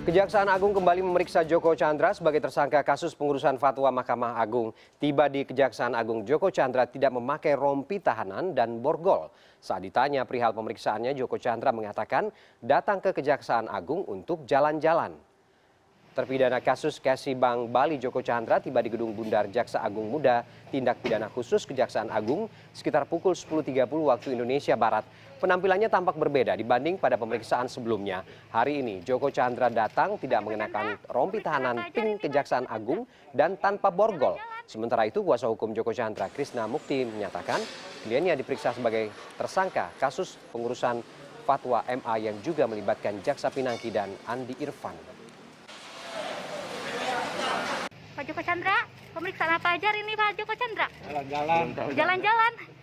Kejaksaan Agung kembali memeriksa Joko Chandra sebagai tersangka kasus pengurusan fatwa Mahkamah Agung. Tiba di Kejaksaan Agung, Joko Chandra tidak memakai rompi tahanan dan borgol. Saat ditanya perihal pemeriksaannya, Joko Chandra mengatakan datang ke Kejaksaan Agung untuk jalan-jalan. Terpidana kasus Kesi Bank Bali Joko Chandra tiba di gedung Bundar Jaksa Agung Muda Tindak Pidana Khusus Kejaksaan Agung sekitar pukul 10.30 waktu Indonesia Barat. Penampilannya tampak berbeda dibanding pada pemeriksaan sebelumnya. Hari ini Joko Chandra datang tidak mengenakan rompi tahanan pink Kejaksaan Agung dan tanpa borgol. Sementara itu kuasa hukum Joko Chandra Krisna Mukti menyatakan kliennya diperiksa sebagai tersangka kasus pengurusan fatwa MA yang juga melibatkan Jaksa Pinangki dan Andi Irfan. Joko Chandra? Pemeriksaan apa aja ini Pak Joko Chandra? Jalan-jalan. Jalan-jalan.